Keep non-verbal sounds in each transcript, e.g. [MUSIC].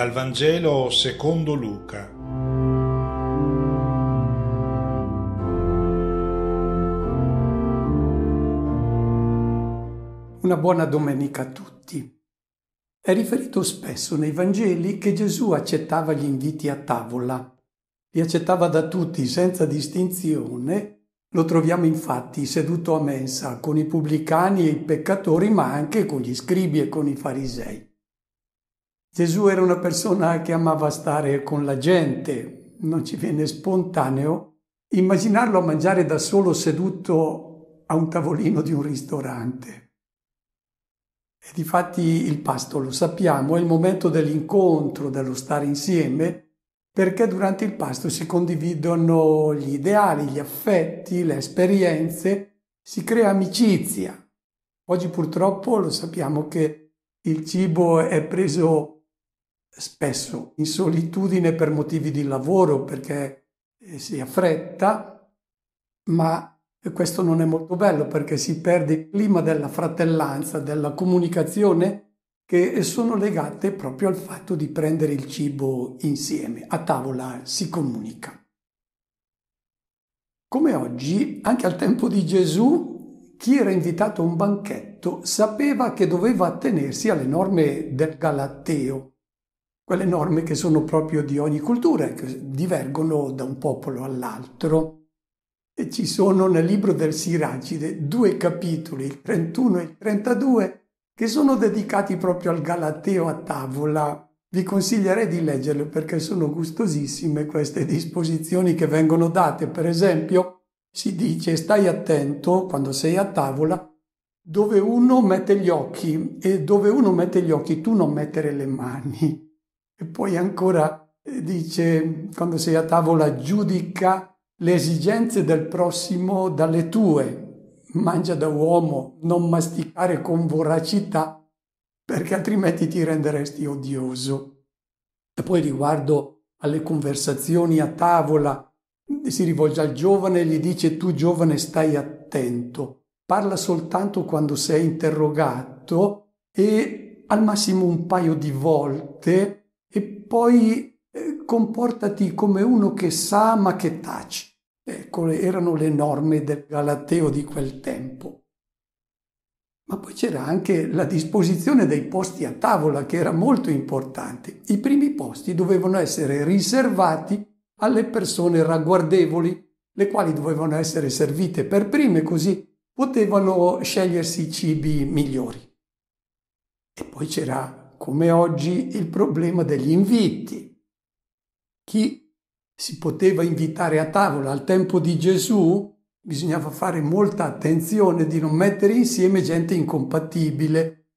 dal Vangelo secondo Luca. Una buona domenica a tutti. È riferito spesso nei Vangeli che Gesù accettava gli inviti a tavola. Li accettava da tutti senza distinzione lo troviamo infatti seduto a mensa con i pubblicani e i peccatori, ma anche con gli scribi e con i farisei. Gesù era una persona che amava stare con la gente, non ci viene spontaneo immaginarlo a mangiare da solo seduto a un tavolino di un ristorante. E difatti il pasto, lo sappiamo, è il momento dell'incontro, dello stare insieme, perché durante il pasto si condividono gli ideali, gli affetti, le esperienze, si crea amicizia. Oggi purtroppo lo sappiamo che il cibo è preso spesso in solitudine per motivi di lavoro, perché eh, si affretta, ma questo non è molto bello perché si perde il clima della fratellanza, della comunicazione che sono legate proprio al fatto di prendere il cibo insieme. A tavola si comunica. Come oggi, anche al tempo di Gesù, chi era invitato a un banchetto sapeva che doveva attenersi alle norme del Galateo, quelle norme che sono proprio di ogni cultura, che divergono da un popolo all'altro. E ci sono nel libro del Siracide due capitoli, il 31 e il 32, che sono dedicati proprio al Galateo a tavola. Vi consiglierei di leggerlo perché sono gustosissime queste disposizioni che vengono date. Per esempio, si dice stai attento quando sei a tavola dove uno mette gli occhi e dove uno mette gli occhi tu non mettere le mani e poi ancora eh, dice, quando sei a tavola, giudica le esigenze del prossimo dalle tue. Mangia da uomo, non masticare con voracità, perché altrimenti ti renderesti odioso. E poi riguardo alle conversazioni a tavola, si rivolge al giovane e gli dice tu giovane stai attento, parla soltanto quando sei interrogato e al massimo un paio di volte e poi eh, comportati come uno che sa ma che taci. Ecco, erano le norme del Galateo di quel tempo. Ma poi c'era anche la disposizione dei posti a tavola che era molto importante. I primi posti dovevano essere riservati alle persone ragguardevoli, le quali dovevano essere servite per prime così potevano scegliersi i cibi migliori. E poi c'era come oggi, il problema degli inviti. Chi si poteva invitare a tavola al tempo di Gesù bisognava fare molta attenzione di non mettere insieme gente incompatibile.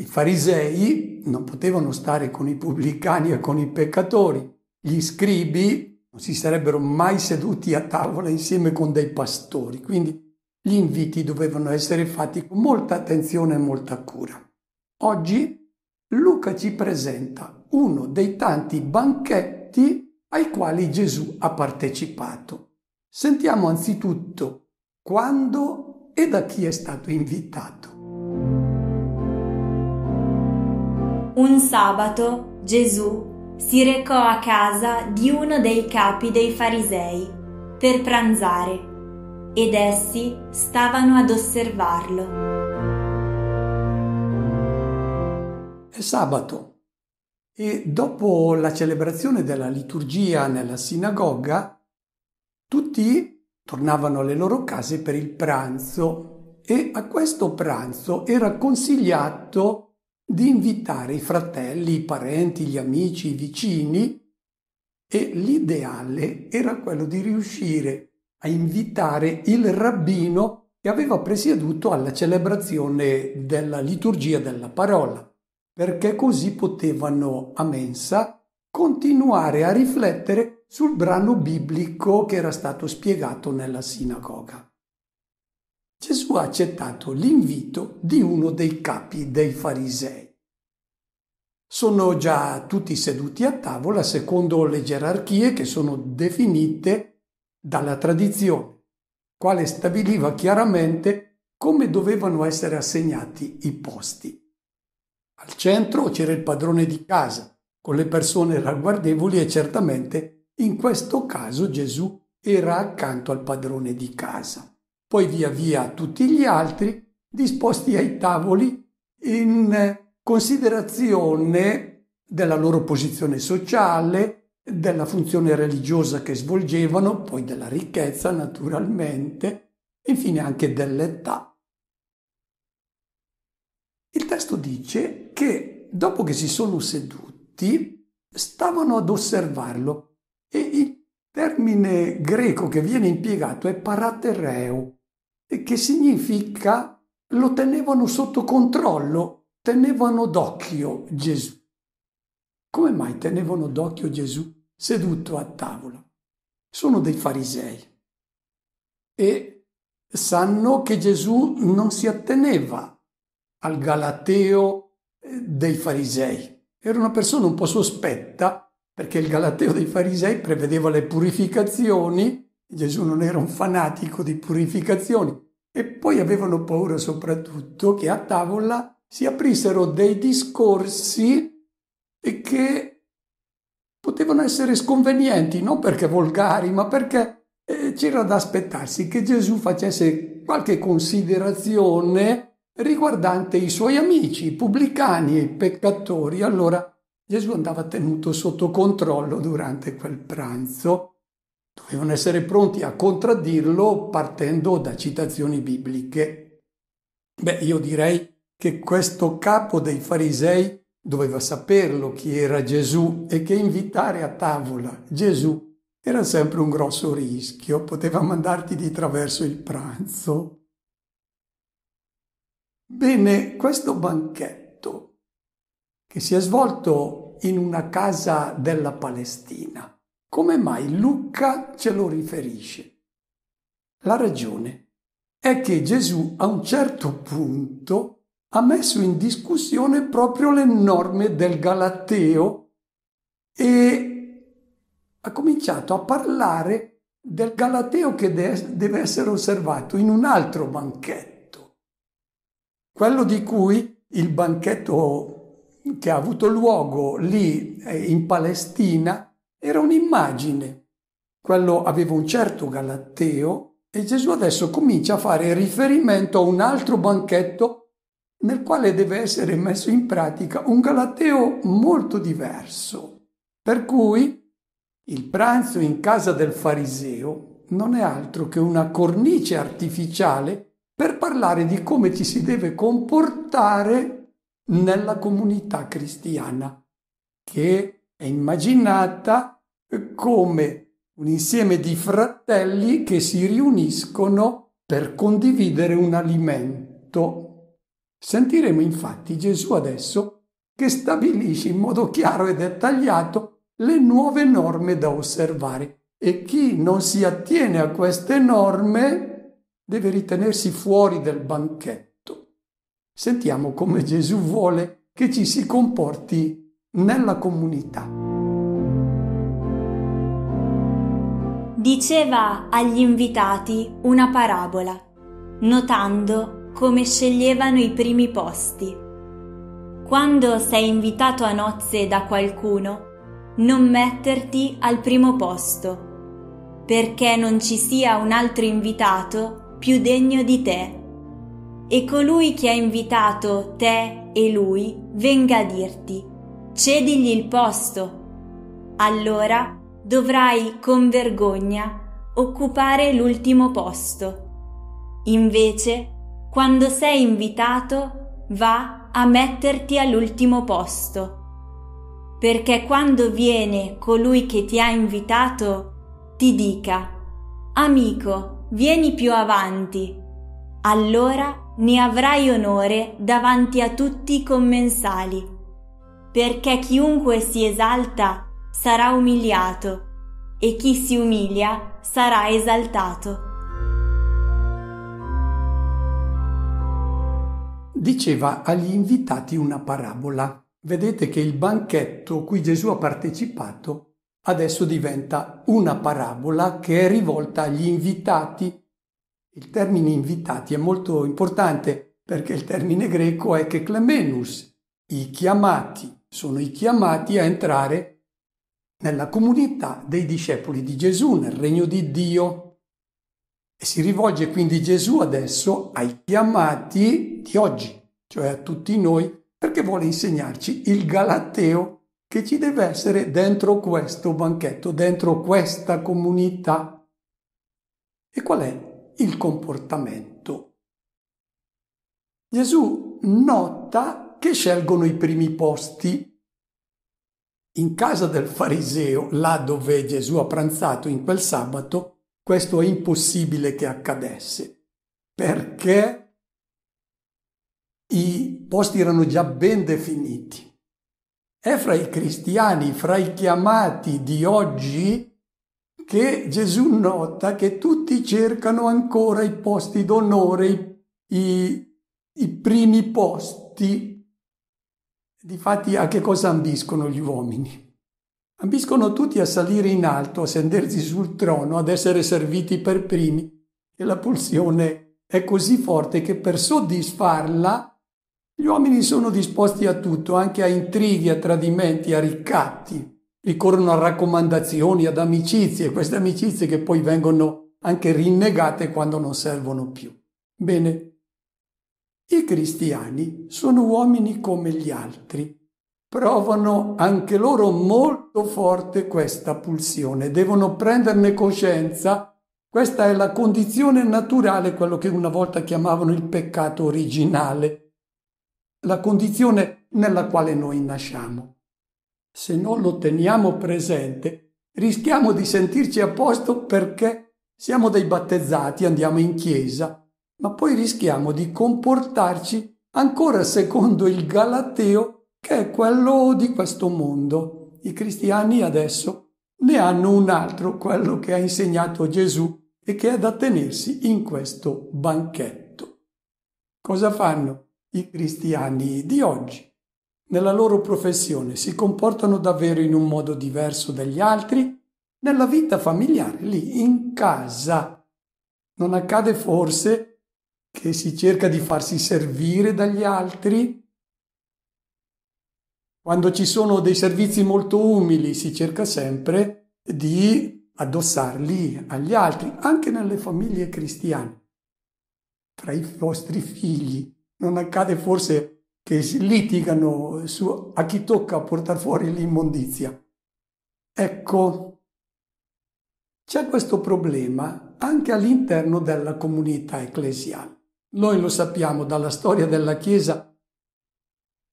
I farisei non potevano stare con i pubblicani e con i peccatori. Gli scribi non si sarebbero mai seduti a tavola insieme con dei pastori, quindi gli inviti dovevano essere fatti con molta attenzione e molta cura. Oggi Luca ci presenta uno dei tanti banchetti ai quali Gesù ha partecipato. Sentiamo anzitutto quando e da chi è stato invitato. Un sabato Gesù si recò a casa di uno dei capi dei farisei per pranzare ed essi stavano ad osservarlo. sabato e dopo la celebrazione della liturgia nella sinagoga, tutti tornavano alle loro case per il pranzo e a questo pranzo era consigliato di invitare i fratelli, i parenti, gli amici, i vicini e l'ideale era quello di riuscire a invitare il rabbino che aveva presieduto alla celebrazione della liturgia della parola perché così potevano a mensa continuare a riflettere sul brano biblico che era stato spiegato nella sinagoga. Gesù ha accettato l'invito di uno dei capi dei farisei. Sono già tutti seduti a tavola secondo le gerarchie che sono definite dalla tradizione, quale stabiliva chiaramente come dovevano essere assegnati i posti. Al centro c'era il padrone di casa, con le persone ragguardevoli e certamente in questo caso Gesù era accanto al padrone di casa. Poi via via tutti gli altri disposti ai tavoli in considerazione della loro posizione sociale, della funzione religiosa che svolgevano, poi della ricchezza naturalmente, infine anche dell'età. Il testo dice che dopo che si sono seduti stavano ad osservarlo e il termine greco che viene impiegato è paraterreo, che significa lo tenevano sotto controllo, tenevano d'occhio Gesù. Come mai tenevano d'occhio Gesù seduto a tavola? Sono dei farisei e sanno che Gesù non si atteneva al Galateo dei farisei. Era una persona un po' sospetta perché il Galateo dei farisei prevedeva le purificazioni, Gesù non era un fanatico di purificazioni, e poi avevano paura soprattutto che a tavola si aprissero dei discorsi e che potevano essere sconvenienti, non perché volgari, ma perché eh, c'era da aspettarsi che Gesù facesse qualche considerazione riguardante i suoi amici, i pubblicani e i peccatori. Allora Gesù andava tenuto sotto controllo durante quel pranzo. Dovevano essere pronti a contraddirlo partendo da citazioni bibliche. Beh, io direi che questo capo dei farisei doveva saperlo chi era Gesù e che invitare a tavola Gesù era sempre un grosso rischio, poteva mandarti di traverso il pranzo. Bene, questo banchetto che si è svolto in una casa della Palestina, come mai Luca ce lo riferisce? La ragione è che Gesù a un certo punto ha messo in discussione proprio le norme del Galateo e ha cominciato a parlare del Galateo che deve essere osservato in un altro banchetto quello di cui il banchetto che ha avuto luogo lì eh, in Palestina era un'immagine. Quello aveva un certo Galatteo e Gesù adesso comincia a fare riferimento a un altro banchetto nel quale deve essere messo in pratica un galatteo molto diverso. Per cui il pranzo in casa del fariseo non è altro che una cornice artificiale per parlare di come ci si deve comportare nella comunità cristiana, che è immaginata come un insieme di fratelli che si riuniscono per condividere un alimento. Sentiremo infatti Gesù adesso che stabilisce in modo chiaro e dettagliato le nuove norme da osservare e chi non si attiene a queste norme deve ritenersi fuori del banchetto. Sentiamo come Gesù vuole che ci si comporti nella comunità. Diceva agli invitati una parabola, notando come sceglievano i primi posti. Quando sei invitato a nozze da qualcuno, non metterti al primo posto, perché non ci sia un altro invitato più degno di te. E colui che ha invitato te e lui venga a dirti, cedigli il posto. Allora dovrai con vergogna occupare l'ultimo posto. Invece, quando sei invitato, va a metterti all'ultimo posto. Perché quando viene colui che ti ha invitato, ti dica, amico, vieni più avanti, allora ne avrai onore davanti a tutti i commensali, perché chiunque si esalta sarà umiliato e chi si umilia sarà esaltato. Diceva agli invitati una parabola. Vedete che il banchetto cui Gesù ha partecipato adesso diventa una parabola che è rivolta agli invitati. Il termine invitati è molto importante perché il termine greco è keklemenus, i chiamati, sono i chiamati a entrare nella comunità dei discepoli di Gesù, nel regno di Dio. E si rivolge quindi Gesù adesso ai chiamati di oggi, cioè a tutti noi, perché vuole insegnarci il Galateo che ci deve essere dentro questo banchetto, dentro questa comunità. E qual è il comportamento? Gesù nota che scelgono i primi posti. In casa del fariseo, là dove Gesù ha pranzato in quel sabato, questo è impossibile che accadesse, perché i posti erano già ben definiti. È fra i cristiani, fra i chiamati di oggi, che Gesù nota che tutti cercano ancora i posti d'onore, i, i, i primi posti. Difatti a che cosa ambiscono gli uomini? Ambiscono tutti a salire in alto, a sedersi sul trono, ad essere serviti per primi. E la pulsione è così forte che per soddisfarla gli uomini sono disposti a tutto, anche a intrighi, a tradimenti, a ricatti. Ricorrono a raccomandazioni, ad amicizie, queste amicizie che poi vengono anche rinnegate quando non servono più. Bene, i cristiani sono uomini come gli altri, provano anche loro molto forte questa pulsione, devono prenderne coscienza. Questa è la condizione naturale, quello che una volta chiamavano il peccato originale, la condizione nella quale noi nasciamo. Se non lo teniamo presente, rischiamo di sentirci a posto perché siamo dei battezzati, andiamo in chiesa, ma poi rischiamo di comportarci ancora secondo il Galateo che è quello di questo mondo. I cristiani adesso ne hanno un altro, quello che ha insegnato Gesù e che è da tenersi in questo banchetto. Cosa fanno? i cristiani di oggi nella loro professione si comportano davvero in un modo diverso dagli altri nella vita familiare, lì in casa. Non accade forse che si cerca di farsi servire dagli altri? Quando ci sono dei servizi molto umili si cerca sempre di addossarli agli altri, anche nelle famiglie cristiane, tra i vostri figli non accade forse che si litigano su a chi tocca portare fuori l'immondizia. Ecco, c'è questo problema anche all'interno della comunità ecclesiale. Noi lo sappiamo dalla storia della Chiesa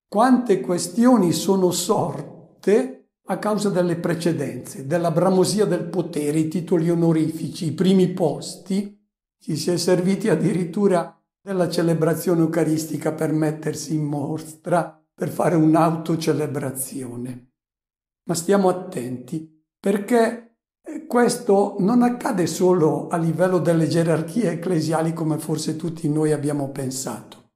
quante questioni sono sorte a causa delle precedenze, della bramosia del potere, i titoli onorifici, i primi posti, ci si è serviti addirittura della celebrazione eucaristica per mettersi in mostra, per fare un'autocelebrazione. Ma stiamo attenti perché eh, questo non accade solo a livello delle gerarchie ecclesiali come forse tutti noi abbiamo pensato.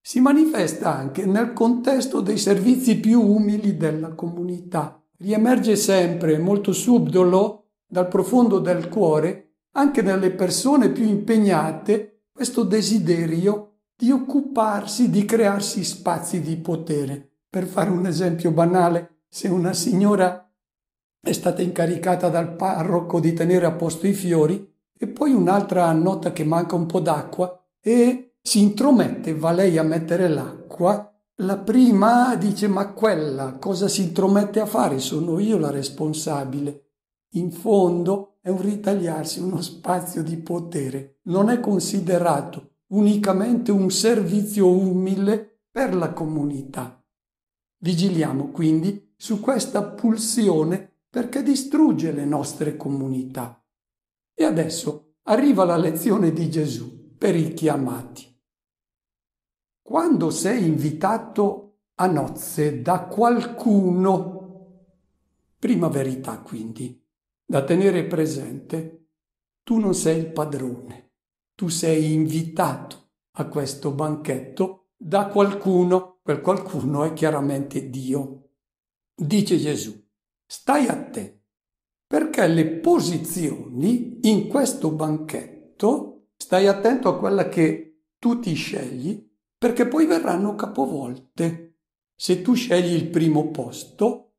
Si manifesta anche nel contesto dei servizi più umili della comunità. Riemerge sempre molto subdolo dal profondo del cuore anche nelle persone più impegnate questo desiderio di occuparsi, di crearsi spazi di potere. Per fare un esempio banale, se una signora è stata incaricata dal parroco di tenere a posto i fiori e poi un'altra nota che manca un po' d'acqua e si intromette, va lei a mettere l'acqua, la prima dice ma quella cosa si intromette a fare? Sono io la responsabile. In fondo è un ritagliarsi uno spazio di potere, non è considerato unicamente un servizio umile per la comunità. Vigiliamo quindi su questa pulsione perché distrugge le nostre comunità. E adesso arriva la lezione di Gesù per i chiamati. Quando sei invitato a nozze da qualcuno, prima verità quindi, da tenere presente, tu non sei il padrone, tu sei invitato a questo banchetto da qualcuno, quel qualcuno è chiaramente Dio. Dice Gesù, stai a te, perché le posizioni in questo banchetto, stai attento a quella che tu ti scegli, perché poi verranno capovolte. Se tu scegli il primo posto,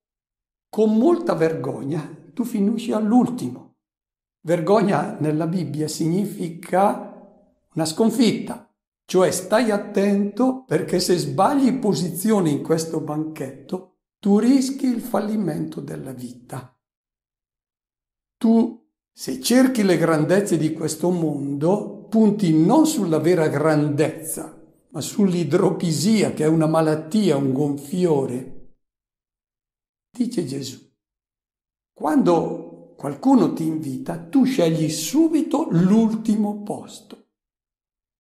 con molta vergogna tu finisci all'ultimo. Vergogna nella Bibbia significa una sconfitta, cioè stai attento perché se sbagli posizione in questo banchetto, tu rischi il fallimento della vita. Tu, se cerchi le grandezze di questo mondo, punti non sulla vera grandezza, ma sull'idropisia, che è una malattia, un gonfiore. Dice Gesù, quando qualcuno ti invita, tu scegli subito l'ultimo posto.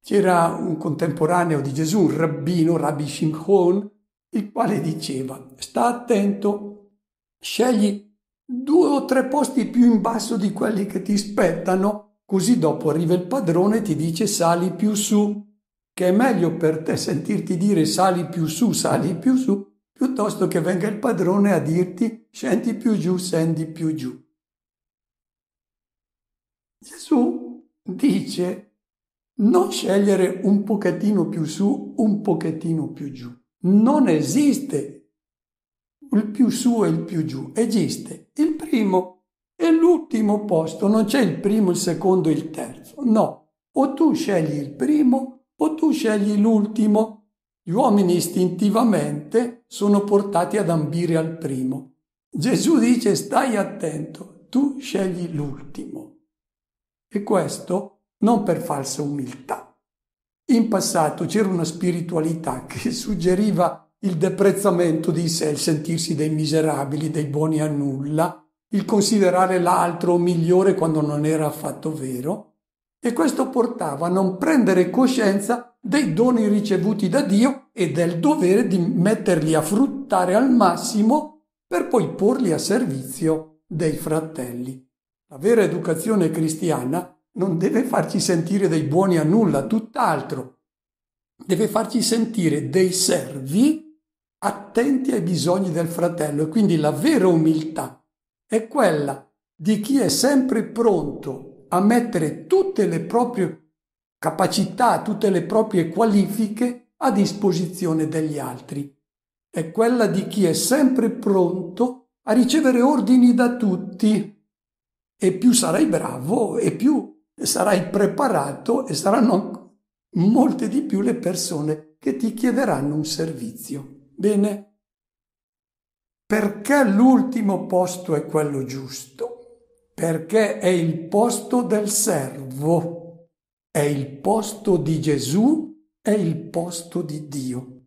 C'era un contemporaneo di Gesù, un rabbino, Rabbi Shimon, il quale diceva, sta attento, scegli due o tre posti più in basso di quelli che ti spettano, così dopo arriva il padrone e ti dice sali più su, che è meglio per te sentirti dire sali più su, sali più su, piuttosto che venga il padrone a dirti scendi più giù, scendi più giù. Gesù dice non scegliere un pochettino più su, un pochettino più giù. Non esiste il più su e il più giù, esiste il primo e l'ultimo posto, non c'è il primo, il secondo e il terzo, no. O tu scegli il primo o tu scegli l'ultimo gli uomini istintivamente sono portati ad ambire al primo. Gesù dice stai attento, tu scegli l'ultimo. E questo non per falsa umiltà. In passato c'era una spiritualità che [LAUGHS] suggeriva il deprezzamento di sé, il sentirsi dei miserabili, dei buoni a nulla, il considerare l'altro migliore quando non era affatto vero, e questo portava a non prendere coscienza dei doni ricevuti da Dio e del dovere di metterli a fruttare al massimo per poi porli a servizio dei fratelli. La vera educazione cristiana non deve farci sentire dei buoni a nulla, tutt'altro. Deve farci sentire dei servi attenti ai bisogni del fratello e quindi la vera umiltà è quella di chi è sempre pronto a mettere tutte le proprie capacità, tutte le proprie qualifiche a disposizione degli altri. È quella di chi è sempre pronto a ricevere ordini da tutti e più sarai bravo e più sarai preparato e saranno molte di più le persone che ti chiederanno un servizio. Bene? Perché l'ultimo posto è quello giusto? Perché è il posto del servo è il posto di Gesù, è il posto di Dio.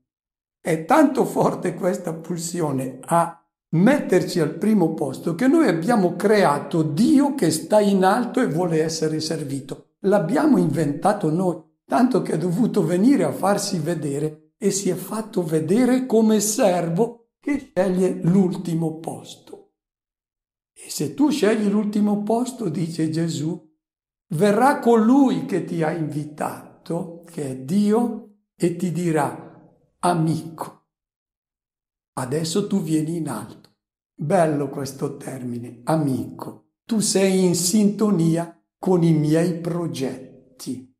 È tanto forte questa pulsione a metterci al primo posto che noi abbiamo creato Dio che sta in alto e vuole essere servito. L'abbiamo inventato noi, tanto che è dovuto venire a farsi vedere e si è fatto vedere come servo che sceglie l'ultimo posto. E se tu scegli l'ultimo posto, dice Gesù, verrà colui che ti ha invitato, che è Dio, e ti dirà, amico, adesso tu vieni in alto. Bello questo termine, amico. Tu sei in sintonia con i miei progetti.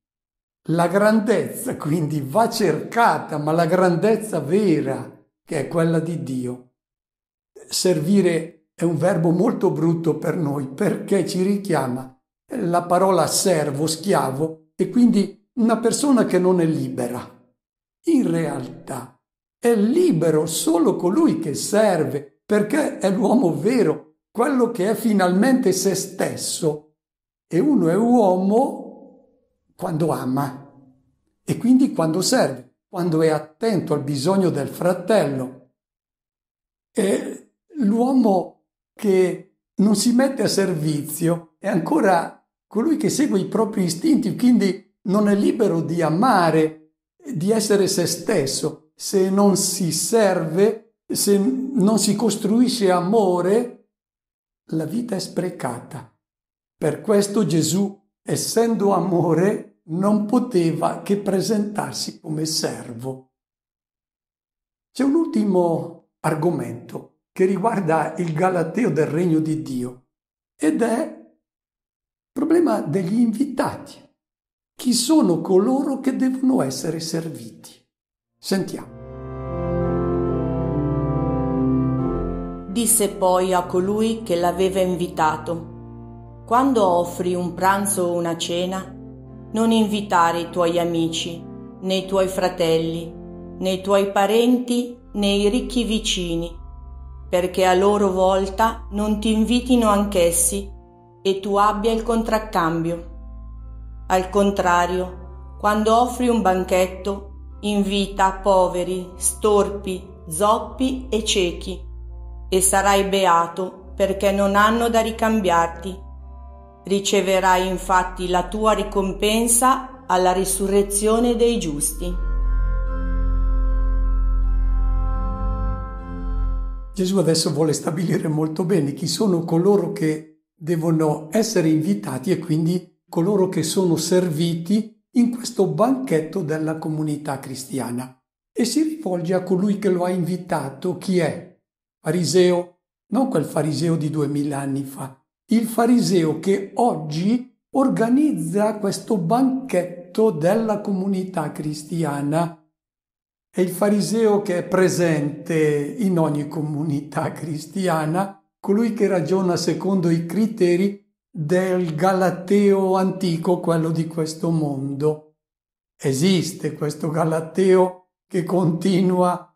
La grandezza quindi va cercata, ma la grandezza vera, che è quella di Dio. Servire è un verbo molto brutto per noi perché ci richiama la parola servo, schiavo, e quindi una persona che non è libera. In realtà è libero solo colui che serve, perché è l'uomo vero, quello che è finalmente se stesso. E uno è uomo quando ama e quindi quando serve, quando è attento al bisogno del fratello. E l'uomo che non si mette a servizio è ancora colui che segue i propri istinti, quindi non è libero di amare, di essere se stesso, se non si serve, se non si costruisce amore, la vita è sprecata. Per questo Gesù, essendo amore, non poteva che presentarsi come servo. C'è un ultimo argomento che riguarda il Galateo del regno di Dio ed è problema degli invitati. Chi sono coloro che devono essere serviti? Sentiamo. Disse poi a colui che l'aveva invitato, quando offri un pranzo o una cena, non invitare i tuoi amici, né i tuoi fratelli, né i tuoi parenti, né i ricchi vicini, perché a loro volta non ti invitino anch'essi e tu abbia il contraccambio. Al contrario, quando offri un banchetto, invita poveri, storpi, zoppi e ciechi, e sarai beato perché non hanno da ricambiarti. Riceverai infatti la tua ricompensa alla risurrezione dei giusti. Gesù adesso vuole stabilire molto bene chi sono coloro che devono essere invitati e quindi coloro che sono serviti in questo banchetto della comunità cristiana. E si rivolge a colui che lo ha invitato, chi è? Fariseo, non quel fariseo di duemila anni fa, il fariseo che oggi organizza questo banchetto della comunità cristiana. È il fariseo che è presente in ogni comunità cristiana colui che ragiona secondo i criteri del Galateo antico, quello di questo mondo. Esiste questo Galateo che continua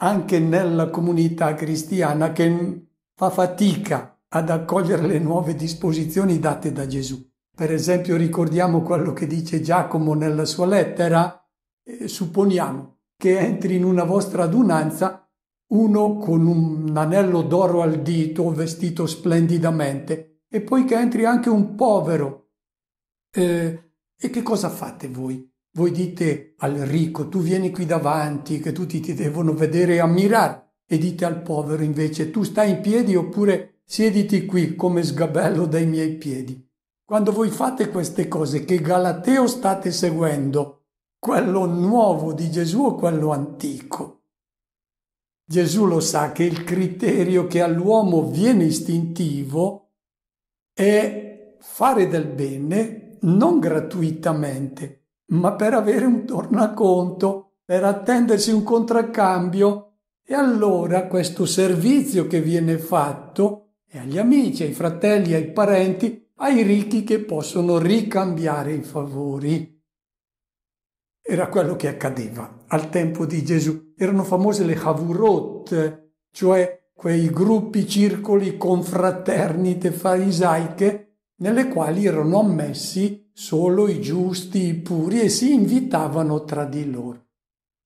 anche nella comunità cristiana che fa fatica ad accogliere le nuove disposizioni date da Gesù. Per esempio ricordiamo quello che dice Giacomo nella sua lettera, eh, supponiamo che entri in una vostra adunanza uno con un anello d'oro al dito, vestito splendidamente, e poi che entri anche un povero. Eh, e che cosa fate voi? Voi dite al ricco, tu vieni qui davanti, che tutti ti devono vedere e ammirare, e dite al povero invece, tu stai in piedi oppure siediti qui come sgabello dai miei piedi. Quando voi fate queste cose, che Galateo state seguendo? Quello nuovo di Gesù o quello antico? Gesù lo sa che il criterio che all'uomo viene istintivo è fare del bene non gratuitamente, ma per avere un tornaconto, per attendersi un contraccambio. E allora questo servizio che viene fatto è agli amici, ai fratelli, ai parenti, ai ricchi che possono ricambiare i favori. Era quello che accadeva al tempo di Gesù erano famose le Havurot, cioè quei gruppi, circoli, confraternite farisaiche nelle quali erano ammessi solo i giusti, i puri e si invitavano tra di loro.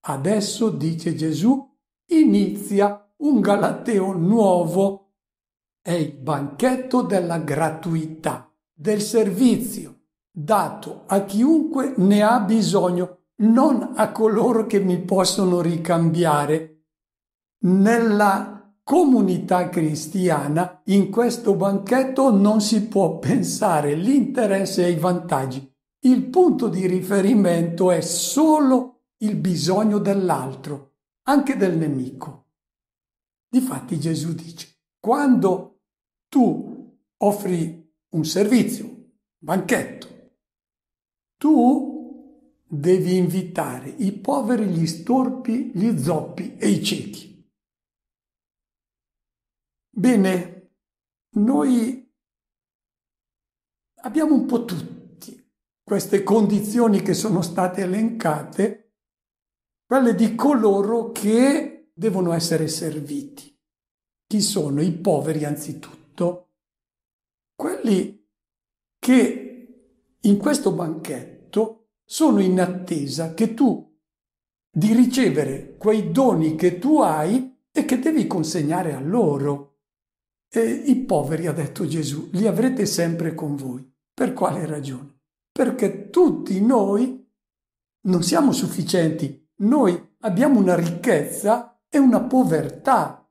Adesso, dice Gesù, inizia un galateo nuovo. È il banchetto della gratuità, del servizio, dato a chiunque ne ha bisogno non a coloro che mi possono ricambiare. Nella comunità cristiana, in questo banchetto non si può pensare l'interesse e i vantaggi. Il punto di riferimento è solo il bisogno dell'altro, anche del nemico. Difatti Gesù dice, quando tu offri un servizio, un banchetto, tu devi invitare i poveri, gli storpi, gli zoppi e i ciechi. Bene, noi abbiamo un po' tutti queste condizioni che sono state elencate, quelle di coloro che devono essere serviti. Chi sono i poveri anzitutto? Quelli che in questo banchetto sono in attesa che tu di ricevere quei doni che tu hai e che devi consegnare a loro. E I poveri, ha detto Gesù, li avrete sempre con voi. Per quale ragione? Perché tutti noi non siamo sufficienti, noi abbiamo una ricchezza e una povertà.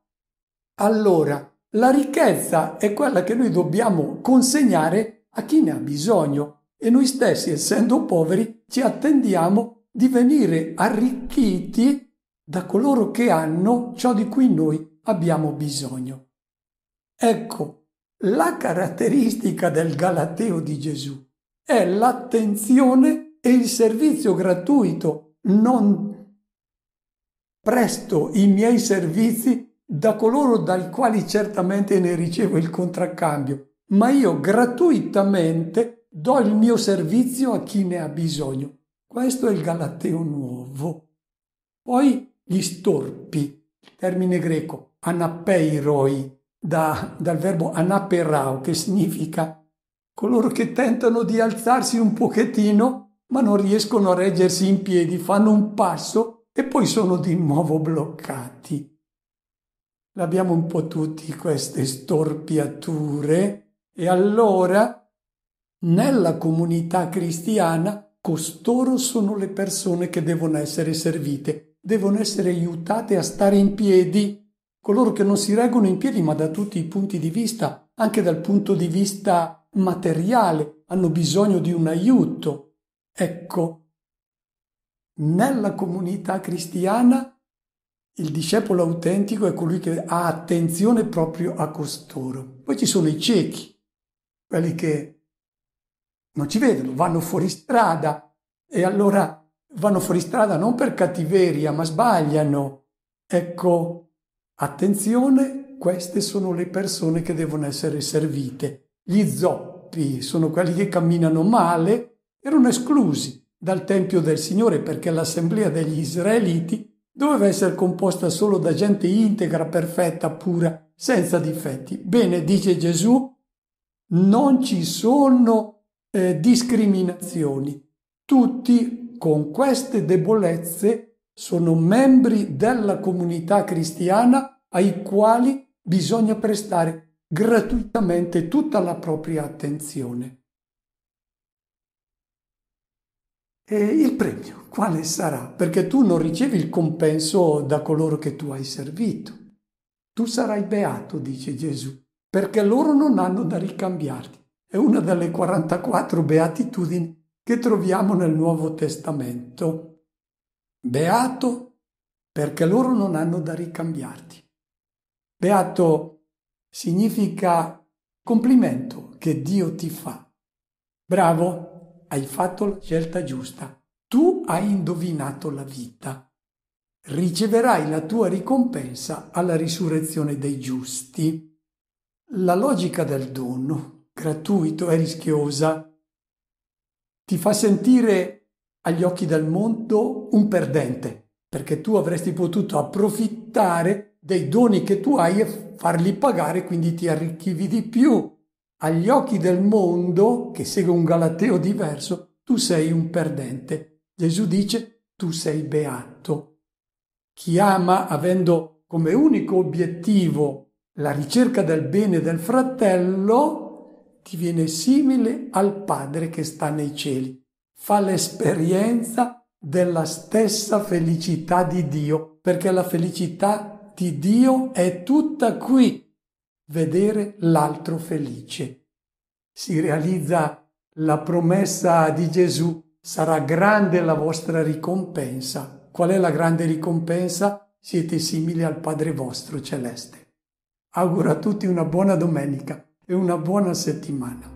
Allora, la ricchezza è quella che noi dobbiamo consegnare a chi ne ha bisogno e noi stessi, essendo poveri, ci attendiamo di venire arricchiti da coloro che hanno ciò di cui noi abbiamo bisogno. Ecco, la caratteristica del Galateo di Gesù è l'attenzione e il servizio gratuito, non presto i miei servizi da coloro dai quali certamente ne ricevo il contraccambio, ma io gratuitamente Do il mio servizio a chi ne ha bisogno. Questo è il Galateo nuovo. Poi gli storpi, termine greco, anapeiroi, da, dal verbo anaperao, che significa coloro che tentano di alzarsi un pochettino, ma non riescono a reggersi in piedi, fanno un passo e poi sono di nuovo bloccati. L'abbiamo un po' tutti queste storpiature e allora nella comunità cristiana costoro sono le persone che devono essere servite, devono essere aiutate a stare in piedi. Coloro che non si reggono in piedi, ma da tutti i punti di vista, anche dal punto di vista materiale, hanno bisogno di un aiuto. Ecco, nella comunità cristiana il discepolo autentico è colui che ha attenzione proprio a costoro. Poi ci sono i ciechi, quelli che non ci vedono, vanno fuori strada e allora vanno fuori strada non per cattiveria, ma sbagliano. Ecco, attenzione, queste sono le persone che devono essere servite. Gli zoppi sono quelli che camminano male, erano esclusi dal Tempio del Signore perché l'assemblea degli Israeliti doveva essere composta solo da gente integra, perfetta, pura, senza difetti. Bene, dice Gesù, non ci sono eh, discriminazioni. Tutti con queste debolezze sono membri della comunità cristiana ai quali bisogna prestare gratuitamente tutta la propria attenzione. E il premio quale sarà? Perché tu non ricevi il compenso da coloro che tu hai servito. Tu sarai beato, dice Gesù, perché loro non hanno da ricambiarti è una delle 44 beatitudini che troviamo nel Nuovo Testamento. Beato perché loro non hanno da ricambiarti. Beato significa complimento che Dio ti fa. Bravo, hai fatto la scelta giusta. Tu hai indovinato la vita. Riceverai la tua ricompensa alla risurrezione dei giusti. La logica del dono gratuito e rischiosa, ti fa sentire agli occhi del mondo un perdente, perché tu avresti potuto approfittare dei doni che tu hai e farli pagare, quindi ti arricchivi di più. Agli occhi del mondo, che segue un Galateo diverso, tu sei un perdente. Gesù dice, tu sei beato. Chi ama, avendo come unico obiettivo la ricerca del bene del fratello, diviene simile al Padre che sta nei cieli. Fa l'esperienza della stessa felicità di Dio, perché la felicità di Dio è tutta qui, vedere l'altro felice. Si realizza la promessa di Gesù, sarà grande la vostra ricompensa. Qual è la grande ricompensa? Siete simili al Padre vostro celeste. Auguro a tutti una buona domenica e una buona settimana.